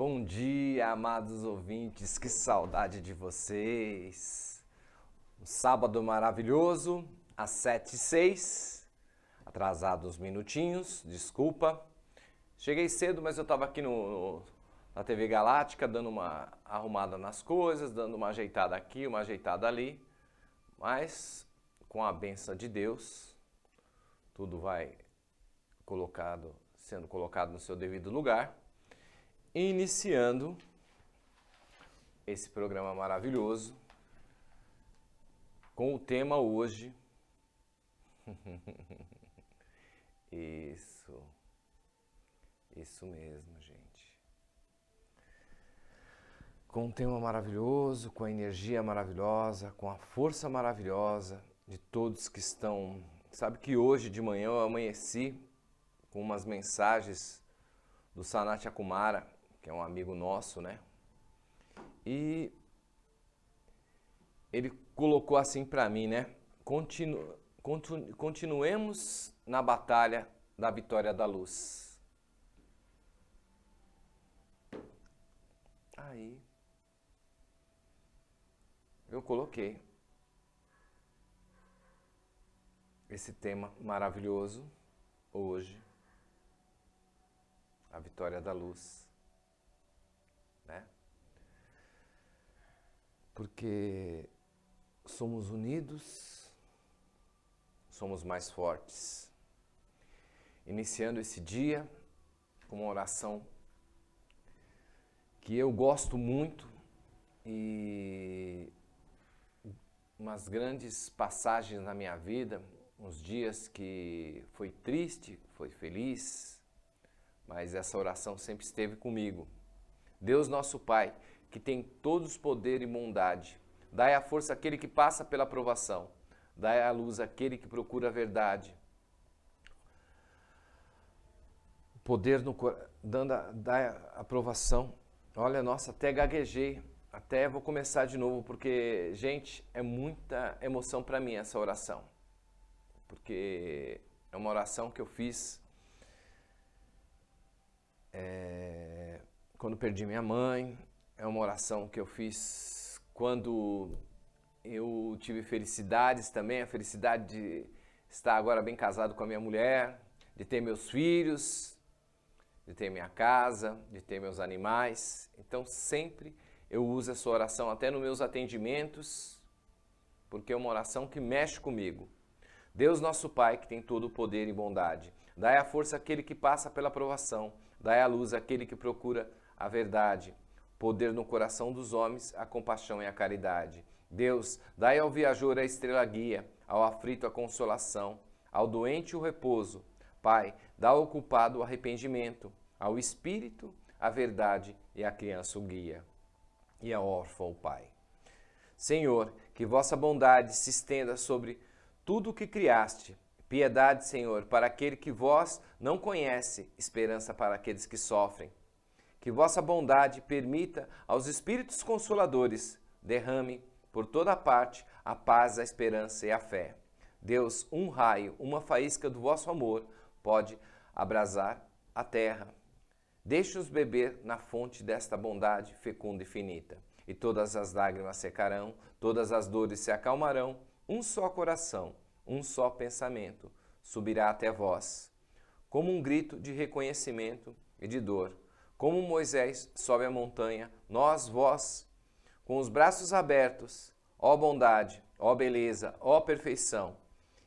Bom dia, amados ouvintes, que saudade de vocês! Um sábado maravilhoso, às sete e seis, atrasado uns minutinhos, desculpa. Cheguei cedo, mas eu estava aqui no, na TV Galáctica, dando uma arrumada nas coisas, dando uma ajeitada aqui, uma ajeitada ali. Mas, com a benção de Deus, tudo vai colocado, sendo colocado no seu devido lugar iniciando esse programa maravilhoso com o tema hoje. Isso. Isso mesmo, gente. Com um tema maravilhoso, com a energia maravilhosa, com a força maravilhosa de todos que estão. Sabe que hoje de manhã eu amanheci com umas mensagens do Sanat Akumara, que é um amigo nosso, né? E ele colocou assim para mim, né? Continu, continu, continuemos na batalha da vitória da luz. Aí eu coloquei esse tema maravilhoso hoje, a vitória da luz. porque somos unidos, somos mais fortes. Iniciando esse dia com uma oração que eu gosto muito e umas grandes passagens na minha vida, uns dias que foi triste, foi feliz, mas essa oração sempre esteve comigo. Deus nosso Pai, que tem todos poder e bondade. Dai a força àquele que passa pela aprovação, Dai a luz àquele que procura a verdade. Poder no dando dai a aprovação. Olha, nossa, até gaguejei. Até vou começar de novo, porque, gente, é muita emoção para mim essa oração. Porque é uma oração que eu fiz é, quando perdi minha mãe, é uma oração que eu fiz quando eu tive felicidades também, a felicidade de estar agora bem casado com a minha mulher, de ter meus filhos, de ter minha casa, de ter meus animais. Então sempre eu uso essa oração até nos meus atendimentos, porque é uma oração que mexe comigo. Deus nosso Pai, que tem todo o poder e bondade, dai a força àquele que passa pela provação, dai a luz àquele que procura a verdade poder no coração dos homens a compaixão e a caridade. Deus, dai ao viajor a estrela guia, ao aflito a consolação, ao doente o repouso. Pai, dá ao culpado o arrependimento, ao espírito a verdade e à criança o guia, e a órfã o pai. Senhor, que vossa bondade se estenda sobre tudo o que criaste. Piedade, Senhor, para aquele que vós não conhece, esperança para aqueles que sofrem que vossa bondade permita aos Espíritos Consoladores derrame por toda parte a paz, a esperança e a fé. Deus, um raio, uma faísca do vosso amor pode abrasar a terra. Deixe-os beber na fonte desta bondade fecunda e finita, e todas as lágrimas secarão, todas as dores se acalmarão, um só coração, um só pensamento subirá até vós, como um grito de reconhecimento e de dor como Moisés sobe a montanha, nós, vós, com os braços abertos, ó bondade, ó beleza, ó perfeição,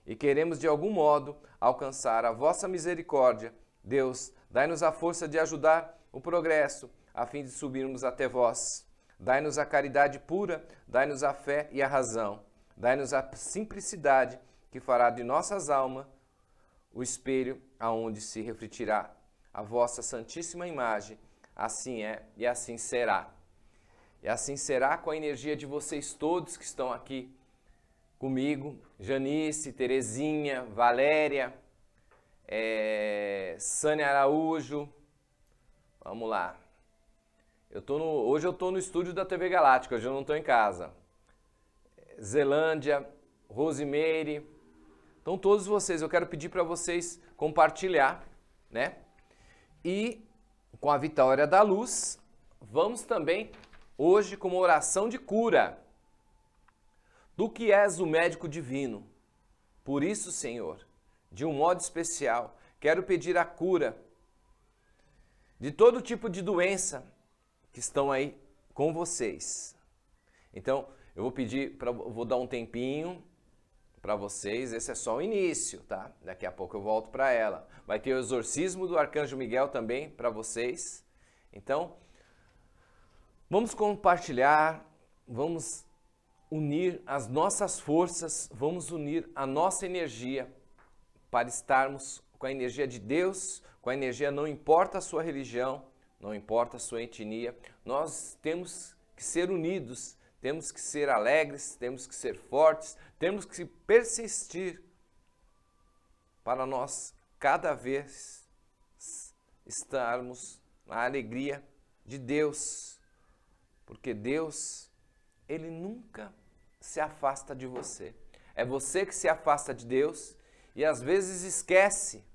e queremos de algum modo alcançar a vossa misericórdia, Deus, dai-nos a força de ajudar o progresso, a fim de subirmos até vós. Dai-nos a caridade pura, dai-nos a fé e a razão, dai-nos a simplicidade que fará de nossas almas o espelho aonde se refletirá a vossa santíssima imagem, assim é e assim será. E assim será com a energia de vocês todos que estão aqui comigo, Janice, Terezinha, Valéria, é, Sânia Araújo. Vamos lá. Eu tô no, hoje eu estou no estúdio da TV Galáctica, hoje eu não estou em casa. Zelândia, Rosemeire. Então, todos vocês, eu quero pedir para vocês compartilhar, né? E com a vitória da luz, vamos também hoje com uma oração de cura. Do que és o médico divino. Por isso, Senhor, de um modo especial, quero pedir a cura de todo tipo de doença que estão aí com vocês. Então, eu vou pedir vou dar um tempinho para vocês, esse é só o início, tá? Daqui a pouco eu volto para ela. Vai ter o exorcismo do arcanjo Miguel também para vocês. Então, vamos compartilhar, vamos unir as nossas forças, vamos unir a nossa energia para estarmos com a energia de Deus, com a energia não importa a sua religião, não importa a sua etnia, nós temos que ser unidos temos que ser alegres, temos que ser fortes, temos que persistir para nós cada vez estarmos na alegria de Deus, porque Deus, Ele nunca se afasta de você. É você que se afasta de Deus e às vezes esquece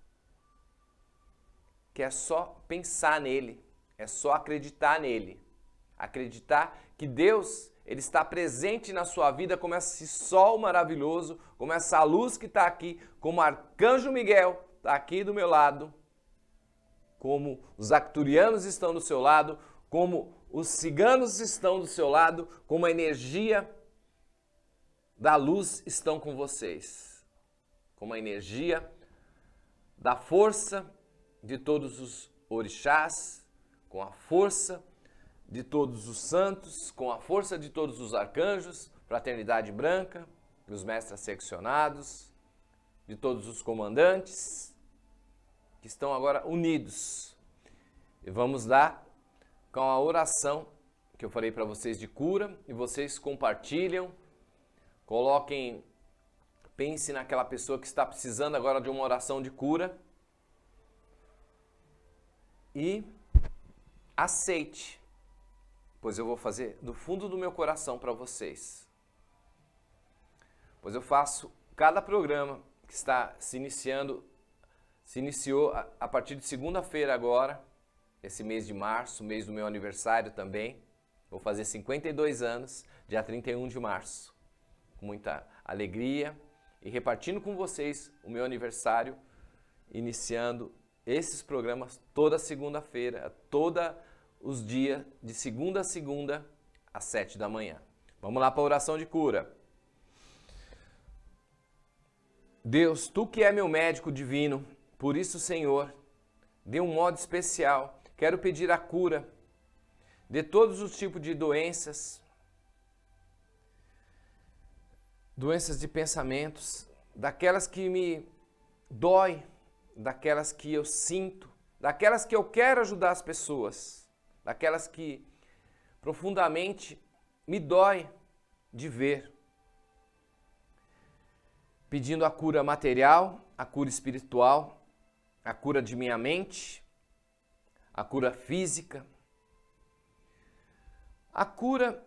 que é só pensar nele, é só acreditar nele. Acreditar que Deus ele está presente na sua vida como esse sol maravilhoso, como essa luz que está aqui, como arcanjo Miguel está aqui do meu lado, como os acturianos estão do seu lado, como os ciganos estão do seu lado, como a energia da luz estão com vocês, como a energia da força de todos os orixás, com a força de todos os santos, com a força de todos os arcanjos, fraternidade branca, dos mestres seccionados, de todos os comandantes, que estão agora unidos. E vamos dar com a oração que eu falei para vocês de cura e vocês compartilham, coloquem, pense naquela pessoa que está precisando agora de uma oração de cura e aceite pois eu vou fazer do fundo do meu coração para vocês. Pois eu faço cada programa que está se iniciando, se iniciou a, a partir de segunda-feira agora, esse mês de março, mês do meu aniversário também. Vou fazer 52 anos, dia 31 de março. Com muita alegria e repartindo com vocês o meu aniversário, iniciando esses programas toda segunda-feira, toda os dias de segunda a segunda às sete da manhã. Vamos lá para a oração de cura. Deus, tu que é meu médico divino, por isso, Senhor, de um modo especial, quero pedir a cura de todos os tipos de doenças, doenças de pensamentos, daquelas que me dói, daquelas que eu sinto, daquelas que eu quero ajudar as pessoas daquelas que profundamente me dói de ver, pedindo a cura material, a cura espiritual, a cura de minha mente, a cura física, a cura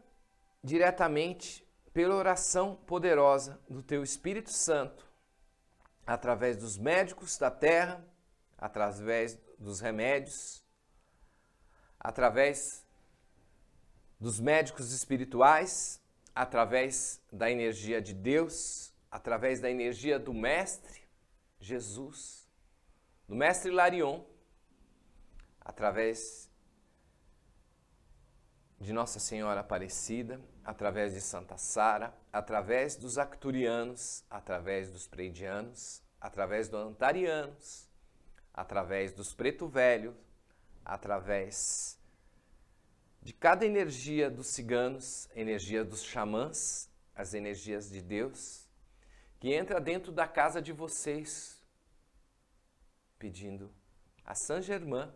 diretamente pela oração poderosa do Teu Espírito Santo, através dos médicos da terra, através dos remédios, através dos médicos espirituais, através da energia de Deus, através da energia do Mestre Jesus, do Mestre Larion, através de Nossa Senhora Aparecida, através de Santa Sara, através dos Acturianos, através dos Preidianos, através dos Antarianos, através dos Preto Velhos através de cada energia dos ciganos, energia dos xamãs, as energias de Deus, que entra dentro da casa de vocês, pedindo a San Germain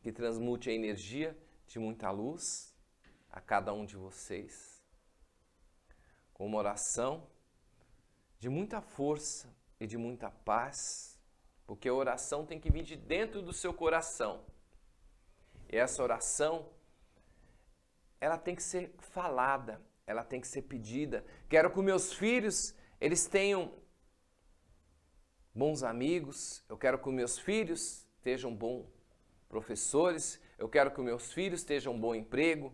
que transmute a energia de muita luz a cada um de vocês, com uma oração de muita força e de muita paz porque a oração tem que vir de dentro do seu coração. E essa oração, ela tem que ser falada, ela tem que ser pedida. Quero que meus filhos, eles tenham bons amigos, eu quero que meus filhos estejam bons professores, eu quero que meus filhos tenham um bom emprego,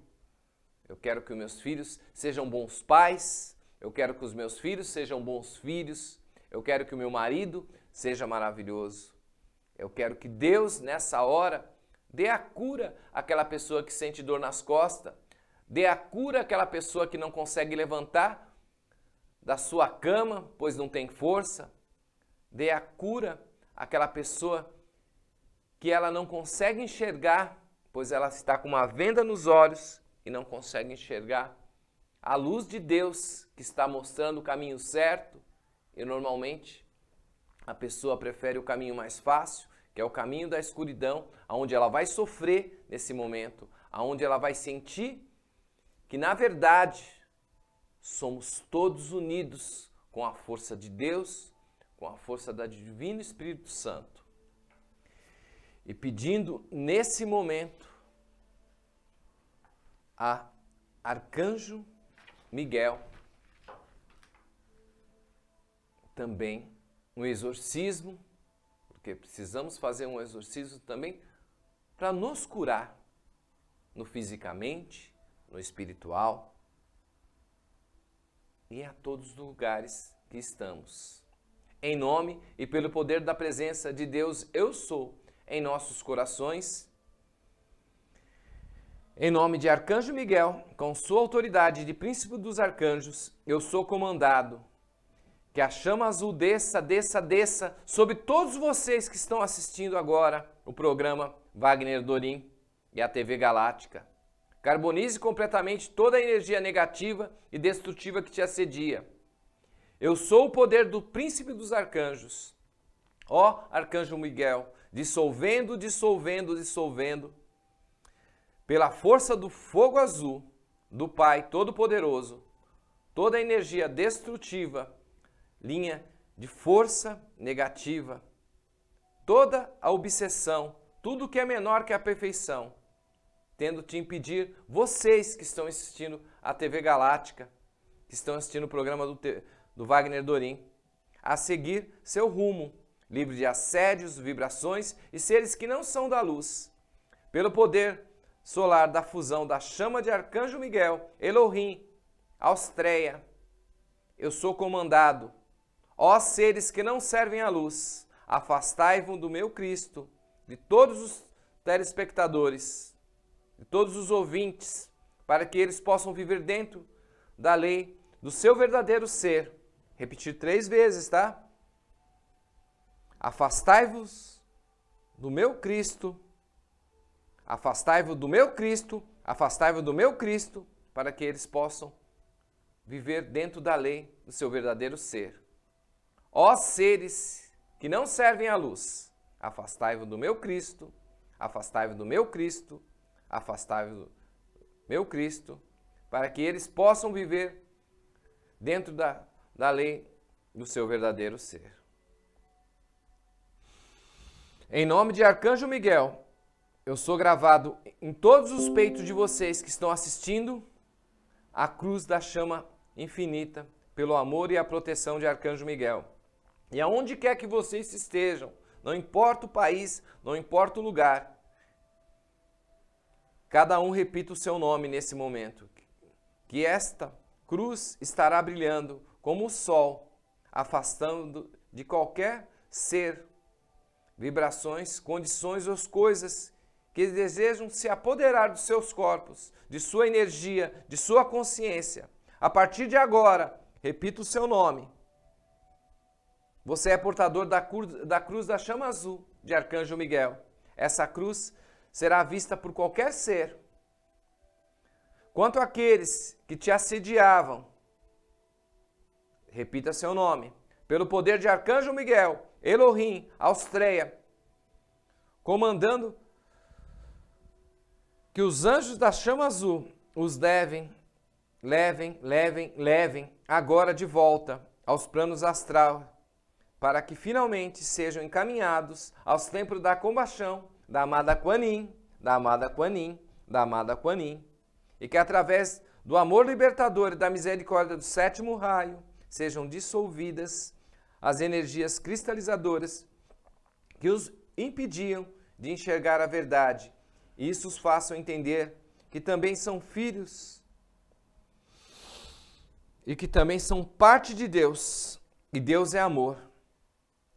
eu quero que meus filhos sejam bons pais, eu quero que os meus filhos sejam bons filhos, eu quero que o meu marido seja maravilhoso. Eu quero que Deus, nessa hora, dê a cura àquela pessoa que sente dor nas costas, dê a cura àquela pessoa que não consegue levantar da sua cama, pois não tem força, dê a cura àquela pessoa que ela não consegue enxergar, pois ela está com uma venda nos olhos e não consegue enxergar a luz de Deus que está mostrando o caminho certo e normalmente a pessoa prefere o caminho mais fácil, que é o caminho da escuridão, aonde ela vai sofrer nesse momento, aonde ela vai sentir que na verdade somos todos unidos com a força de Deus, com a força da divino Espírito Santo. E pedindo nesse momento a arcanjo Miguel também um exorcismo, porque precisamos fazer um exorcismo também para nos curar no fisicamente, no espiritual e a todos os lugares que estamos. Em nome e pelo poder da presença de Deus, eu sou em nossos corações. Em nome de Arcanjo Miguel, com sua autoridade de príncipe dos arcanjos, eu sou comandado que a chama azul desça, desça, desça sobre todos vocês que estão assistindo agora o programa Wagner Dorim e a TV Galáctica. Carbonize completamente toda a energia negativa e destrutiva que te assedia. Eu sou o poder do príncipe dos arcanjos. Ó arcanjo Miguel, dissolvendo, dissolvendo, dissolvendo, pela força do fogo azul do Pai Todo-Poderoso, toda a energia destrutiva linha de força negativa. Toda a obsessão, tudo que é menor que a perfeição, tendo te impedir, vocês que estão assistindo a TV Galáctica, que estão assistindo o programa do, do Wagner Dorim, a seguir seu rumo, livre de assédios, vibrações e seres que não são da luz. Pelo poder solar da fusão da chama de Arcanjo Miguel, Elohim, Austréia, eu sou comandado Ó seres que não servem à luz, afastai-vos do meu Cristo, de todos os telespectadores, de todos os ouvintes, para que eles possam viver dentro da lei do seu verdadeiro ser. Repetir três vezes, tá? Afastai-vos do meu Cristo, afastai-vos do meu Cristo, afastai-vos do meu Cristo, para que eles possam viver dentro da lei do seu verdadeiro ser. Ó seres que não servem à luz, afastai-vos do meu Cristo, afastai-vos do meu Cristo, afastai-vos do meu Cristo, para que eles possam viver dentro da, da lei do seu verdadeiro ser. Em nome de Arcanjo Miguel, eu sou gravado em todos os peitos de vocês que estão assistindo a cruz da chama infinita, pelo amor e a proteção de Arcanjo Miguel. E aonde quer que vocês estejam, não importa o país, não importa o lugar, cada um repita o seu nome nesse momento. Que esta cruz estará brilhando como o sol, afastando de qualquer ser, vibrações, condições ou coisas que desejam se apoderar dos seus corpos, de sua energia, de sua consciência. A partir de agora, repita o seu nome você é portador da, cruz da, cruz da chama azul de Arcanjo Miguel. Essa cruz será vista por qualquer ser. Quanto àqueles que te assediavam, repita seu nome, pelo poder de Arcanjo Miguel, Elohim, Austreia, comandando que os anjos da chama azul os devem, levem, levem, levem agora de volta aos planos astrais para que finalmente sejam encaminhados aos templos da compaixão, da amada Quanin, da amada Quanin, da amada Quanin, e que através do amor libertador e da misericórdia do sétimo raio sejam dissolvidas as energias cristalizadoras que os impediam de enxergar a verdade. E isso os façam entender que também são filhos e que também são parte de Deus. E Deus é amor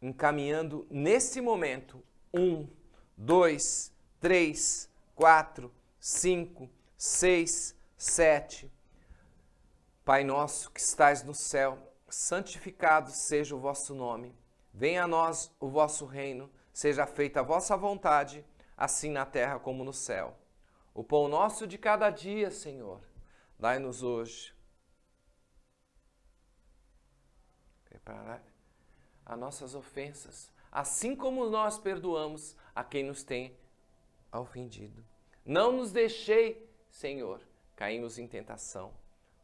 encaminhando nesse momento um, dois, três, quatro, cinco, seis, sete. Pai nosso que estais no céu, santificado seja o vosso nome. Venha a nós o vosso reino, seja feita a vossa vontade, assim na terra como no céu. O pão nosso de cada dia, Senhor, dai-nos hoje. Preparar as nossas ofensas, assim como nós perdoamos a quem nos tem ofendido. Não nos deixei, Senhor, caímos em tentação,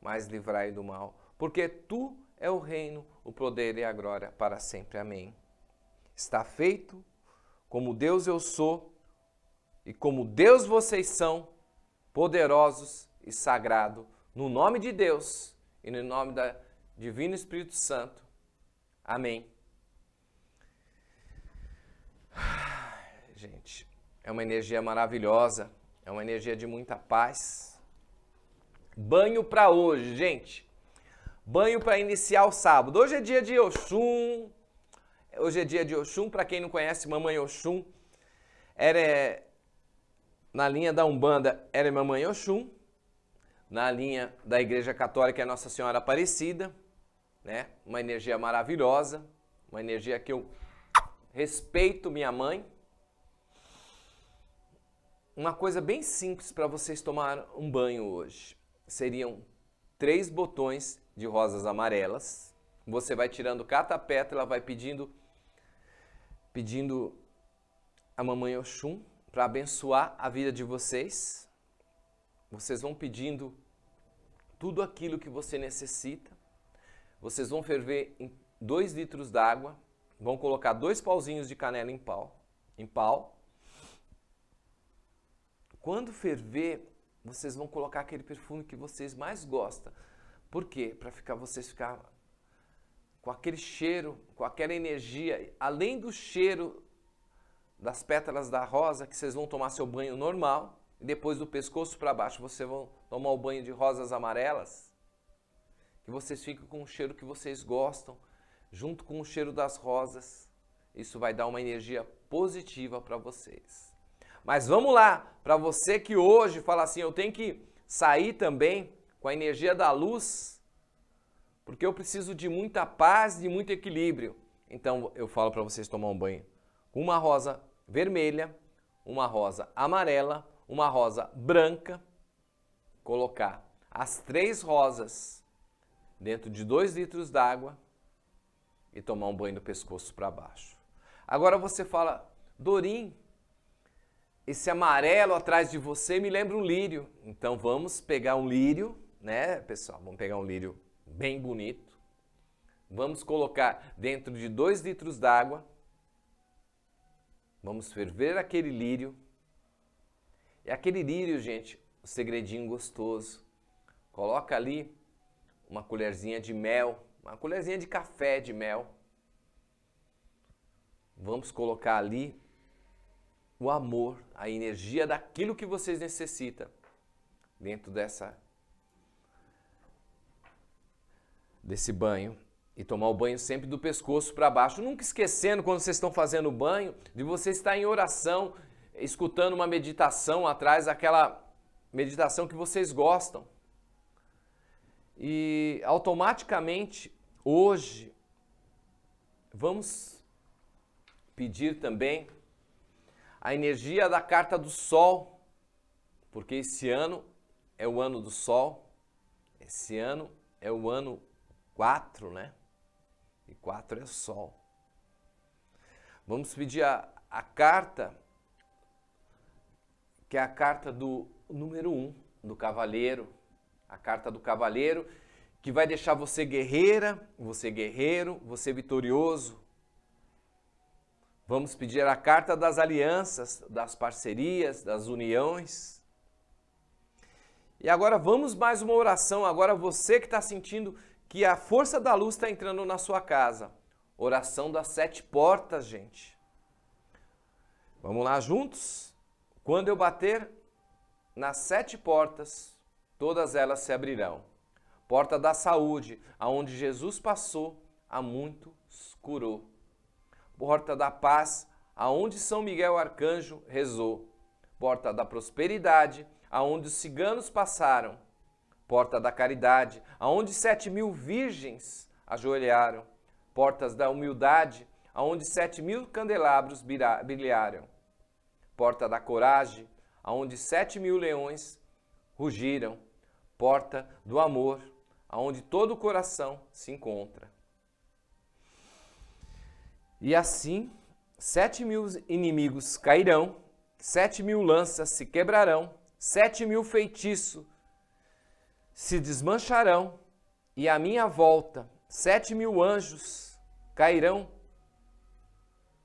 mas livrai do mal, porque tu é o reino, o poder e a glória para sempre. Amém. Está feito, como Deus eu sou e como Deus vocês são, poderosos e sagrado, no nome de Deus e no nome da Divino Espírito Santo. Amém. gente. É uma energia maravilhosa, é uma energia de muita paz. Banho para hoje, gente. Banho para iniciar o sábado. Hoje é dia de Oxum. Hoje é dia de Oxum, para quem não conhece, mamãe Oxum era é, na linha da Umbanda, era mamãe Oxum. Na linha da Igreja Católica é Nossa Senhora Aparecida, né? Uma energia maravilhosa, uma energia que eu respeito minha mãe, uma coisa bem simples para vocês tomar um banho hoje. Seriam três botões de rosas amarelas. Você vai tirando cada pétala, vai pedindo pedindo a mamãe Oxum para abençoar a vida de vocês. Vocês vão pedindo tudo aquilo que você necessita. Vocês vão ferver em 2 litros d'água, vão colocar dois pauzinhos de canela em pau, em pau quando ferver, vocês vão colocar aquele perfume que vocês mais gostam. Por quê? Para ficar vocês ficar com aquele cheiro, com aquela energia, além do cheiro das pétalas da rosa que vocês vão tomar seu banho normal, e depois do pescoço para baixo vocês vão tomar o banho de rosas amarelas, que vocês ficam com o cheiro que vocês gostam, junto com o cheiro das rosas. Isso vai dar uma energia positiva para vocês. Mas vamos lá, para você que hoje fala assim, eu tenho que sair também com a energia da luz, porque eu preciso de muita paz, de muito equilíbrio. Então eu falo para vocês tomar um banho com uma rosa vermelha, uma rosa amarela, uma rosa branca, colocar as três rosas dentro de dois litros d'água e tomar um banho do pescoço para baixo. Agora você fala, Dorim, esse amarelo atrás de você me lembra um lírio. Então vamos pegar um lírio, né, pessoal? Vamos pegar um lírio bem bonito. Vamos colocar dentro de dois litros d'água. Vamos ferver aquele lírio. E aquele lírio, gente, o um segredinho gostoso. Coloca ali uma colherzinha de mel, uma colherzinha de café de mel. Vamos colocar ali o amor, a energia daquilo que vocês necessitam dentro dessa desse banho e tomar o banho sempre do pescoço para baixo, nunca esquecendo quando vocês estão fazendo o banho de você estar em oração, escutando uma meditação atrás aquela meditação que vocês gostam. E automaticamente hoje vamos pedir também a energia da carta do Sol, porque esse ano é o ano do Sol, esse ano é o ano 4, né? E 4 é Sol. Vamos pedir a, a carta, que é a carta do número 1, um, do Cavaleiro, a carta do Cavaleiro, que vai deixar você guerreira, você guerreiro, você vitorioso, Vamos pedir a carta das alianças, das parcerias, das uniões. E agora vamos mais uma oração. Agora você que está sentindo que a força da luz está entrando na sua casa. Oração das sete portas, gente. Vamos lá juntos? Quando eu bater nas sete portas, todas elas se abrirão. Porta da saúde, aonde Jesus passou, há muitos curou porta da paz, aonde São Miguel Arcanjo rezou, porta da prosperidade, aonde os ciganos passaram, porta da caridade, aonde sete mil virgens ajoelharam, portas da humildade, aonde sete mil candelabros brilharam, porta da coragem, aonde sete mil leões rugiram, porta do amor, aonde todo o coração se encontra. E assim, sete mil inimigos cairão, sete mil lanças se quebrarão, sete mil feitiços se desmancharão, e à minha volta, sete mil anjos cairão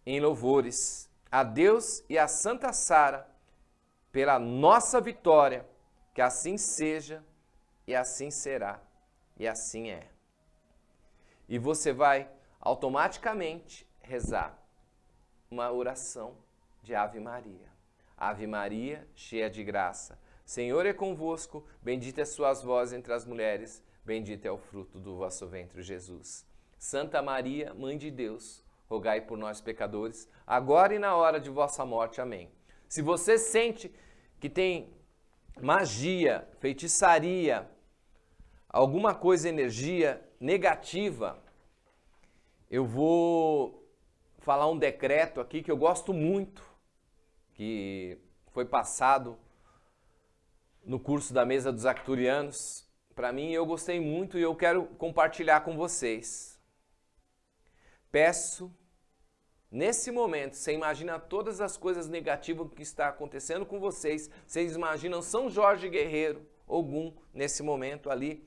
em louvores a Deus e a Santa Sara pela nossa vitória. Que assim seja e assim será e assim é. E você vai automaticamente rezar uma oração de Ave Maria. Ave Maria, cheia de graça, Senhor é convosco, bendita é suas vozes entre as mulheres, bendito é o fruto do vosso ventre, Jesus. Santa Maria, Mãe de Deus, rogai por nós, pecadores, agora e na hora de vossa morte. Amém. Se você sente que tem magia, feitiçaria, alguma coisa, energia negativa, eu vou falar um decreto aqui que eu gosto muito, que foi passado no curso da mesa dos acturianos. Para mim, eu gostei muito e eu quero compartilhar com vocês. Peço, nesse momento, você imagina todas as coisas negativas que está acontecendo com vocês. Vocês imaginam São Jorge Guerreiro, Ogum, nesse momento ali.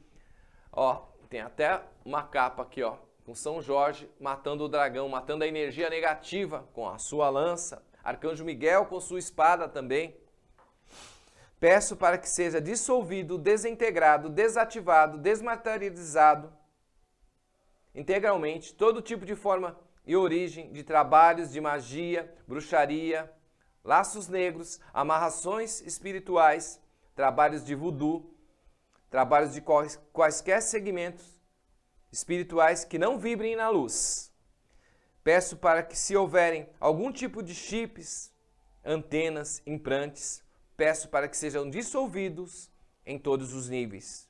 Ó, tem até uma capa aqui, ó com São Jorge matando o dragão, matando a energia negativa com a sua lança, Arcanjo Miguel com sua espada também. Peço para que seja dissolvido, desintegrado, desativado, desmaterializado integralmente todo tipo de forma e origem de trabalhos de magia, bruxaria, laços negros, amarrações espirituais, trabalhos de voodoo, trabalhos de quaisquer segmentos espirituais que não vibrem na luz. Peço para que, se houverem algum tipo de chips, antenas, implantes, peço para que sejam dissolvidos em todos os níveis.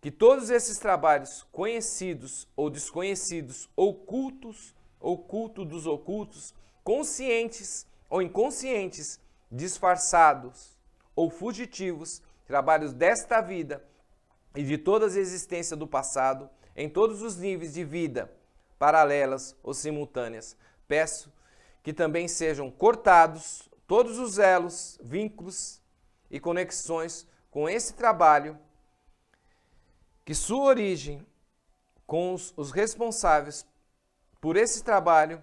Que todos esses trabalhos, conhecidos ou desconhecidos, ocultos, oculto dos ocultos, conscientes ou inconscientes, disfarçados ou fugitivos, trabalhos desta vida e de todas a existência do passado, em todos os níveis de vida, paralelas ou simultâneas. Peço que também sejam cortados todos os elos, vínculos e conexões com esse trabalho, que sua origem com os, os responsáveis por esse trabalho,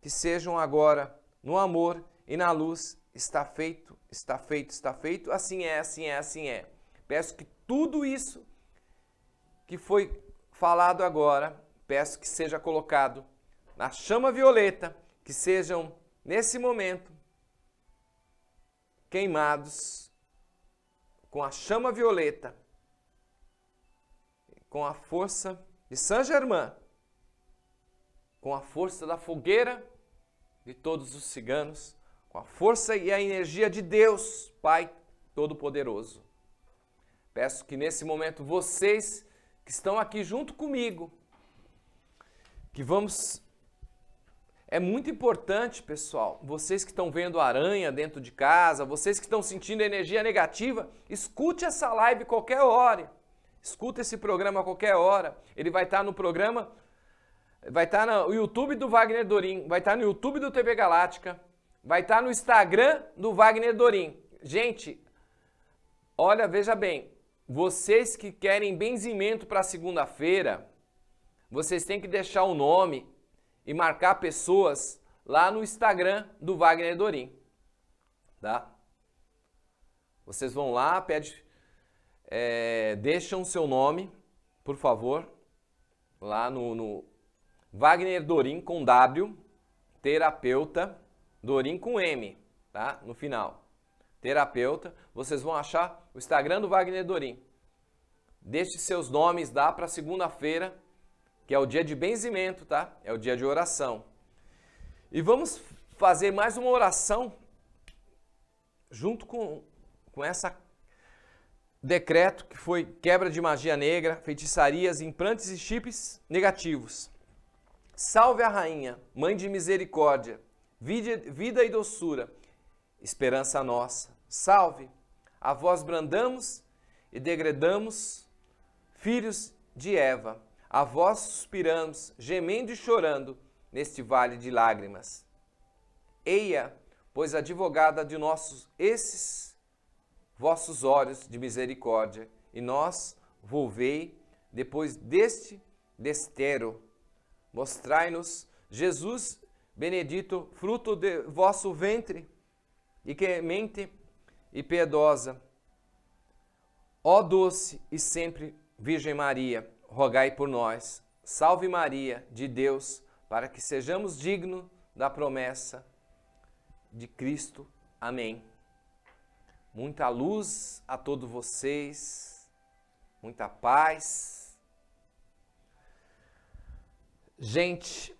que sejam agora no amor e na luz, está feito, está feito, está feito, assim é, assim é, assim é. Peço que tudo isso que foi falado agora, peço que seja colocado na chama violeta, que sejam, nesse momento, queimados com a chama violeta, com a força de Saint Germain, com a força da fogueira de todos os ciganos, com a força e a energia de Deus, Pai Todo-Poderoso. Peço que nesse momento vocês que estão aqui junto comigo, que vamos. É muito importante, pessoal, vocês que estão vendo aranha dentro de casa, vocês que estão sentindo energia negativa, escute essa live qualquer hora. Escuta esse programa a qualquer hora. Ele vai estar tá no programa, vai estar tá no YouTube do Wagner Dorim, vai estar tá no YouTube do TV Galáctica, vai estar no Instagram do Wagner Dorim. Gente, olha, veja bem, vocês que querem benzimento para segunda-feira, vocês têm que deixar o nome e marcar pessoas lá no Instagram do Wagner Dorim, tá? Vocês vão lá, pede, é, deixam seu nome, por favor, lá no, no Wagner Dorim com W, terapeuta, Dorim com M, tá? No final terapeuta, vocês vão achar o Instagram do Wagner Dorim. Deixe seus nomes dá para segunda-feira, que é o dia de benzimento, tá? É o dia de oração. E vamos fazer mais uma oração junto com, com essa decreto que foi quebra de magia negra, feitiçarias, implantes e chips negativos. Salve a rainha, mãe de misericórdia, vida e doçura esperança nossa. Salve! A vós brandamos e degredamos, filhos de Eva. A vós suspiramos, gemendo e chorando neste vale de lágrimas. Eia, pois advogada de nossos esses vossos olhos de misericórdia, e nós volvei depois deste destero. Mostrai-nos Jesus benedito, fruto de vosso ventre e clemente é e piedosa. Ó doce e sempre Virgem Maria, rogai por nós. Salve Maria de Deus, para que sejamos dignos da promessa de Cristo. Amém. Muita luz a todos vocês, muita paz. Gente,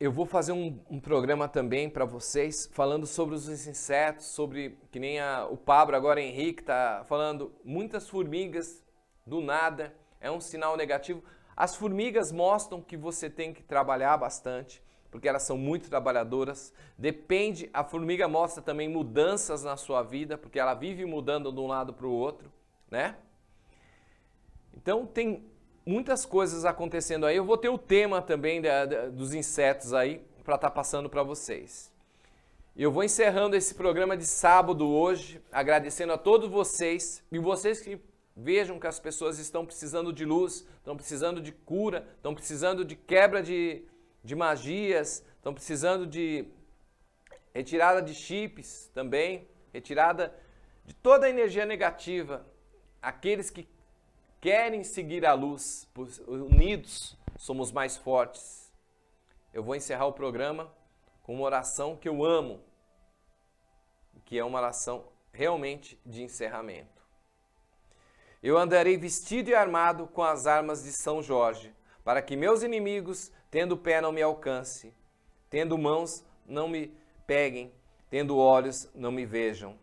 eu vou fazer um, um programa também para vocês falando sobre os insetos, sobre que nem a, o Pablo agora Henrique tá falando muitas formigas do nada é um sinal negativo. As formigas mostram que você tem que trabalhar bastante porque elas são muito trabalhadoras. Depende, a formiga mostra também mudanças na sua vida porque ela vive mudando de um lado para o outro, né? Então tem muitas coisas acontecendo aí. Eu vou ter o tema também da, da, dos insetos aí para estar tá passando para vocês. Eu vou encerrando esse programa de sábado hoje, agradecendo a todos vocês e vocês que vejam que as pessoas estão precisando de luz, estão precisando de cura, estão precisando de quebra de, de magias, estão precisando de retirada de chips também, retirada de toda a energia negativa. Aqueles que querem seguir a luz, unidos somos mais fortes. Eu vou encerrar o programa com uma oração que eu amo, que é uma oração realmente de encerramento. Eu andarei vestido e armado com as armas de São Jorge, para que meus inimigos, tendo pé, não me alcance, tendo mãos, não me peguem, tendo olhos, não me vejam,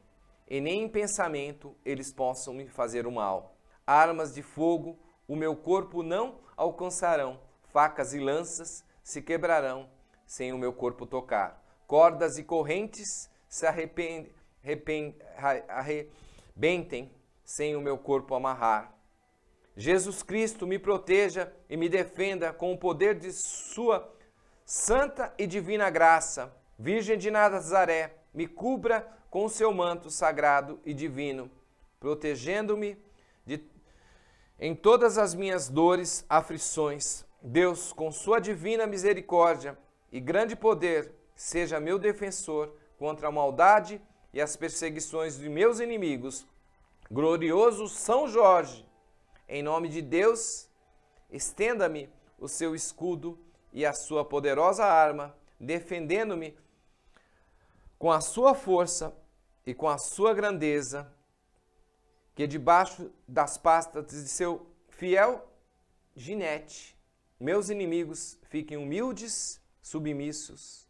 e nem em pensamento eles possam me fazer o mal armas de fogo o meu corpo não alcançarão, facas e lanças se quebrarão sem o meu corpo tocar, cordas e correntes se arrebentem sem o meu corpo amarrar. Jesus Cristo me proteja e me defenda com o poder de Sua santa e divina graça. Virgem de Nazaré, me cubra com o seu manto sagrado e divino, protegendo-me de em todas as minhas dores, aflições, Deus, com sua divina misericórdia e grande poder, seja meu defensor contra a maldade e as perseguições de meus inimigos. Glorioso São Jorge, em nome de Deus, estenda-me o seu escudo e a sua poderosa arma, defendendo-me com a sua força e com a sua grandeza que é debaixo das pastas de seu fiel ginete, meus inimigos fiquem humildes, submissos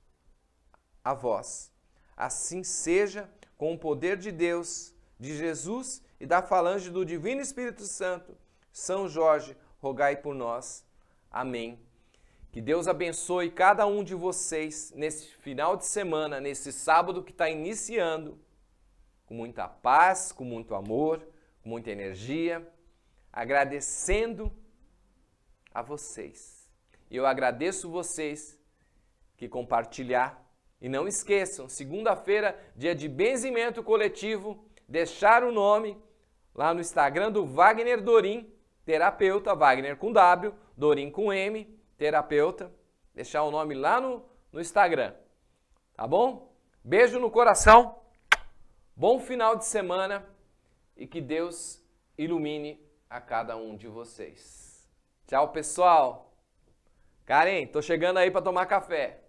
a vós. Assim seja com o poder de Deus, de Jesus e da falange do Divino Espírito Santo. São Jorge, rogai por nós. Amém. Que Deus abençoe cada um de vocês nesse final de semana, nesse sábado que está iniciando, com muita paz, com muito amor com muita energia, agradecendo a vocês. E eu agradeço vocês que compartilhar. E não esqueçam, segunda-feira, dia de benzimento coletivo, deixar o nome lá no Instagram do Wagner Dorim, terapeuta, Wagner com W, Dorim com M, terapeuta. Deixar o nome lá no, no Instagram. Tá bom? Beijo no coração. Bom final de semana e que Deus ilumine a cada um de vocês. Tchau, pessoal. Karen, tô chegando aí para tomar café.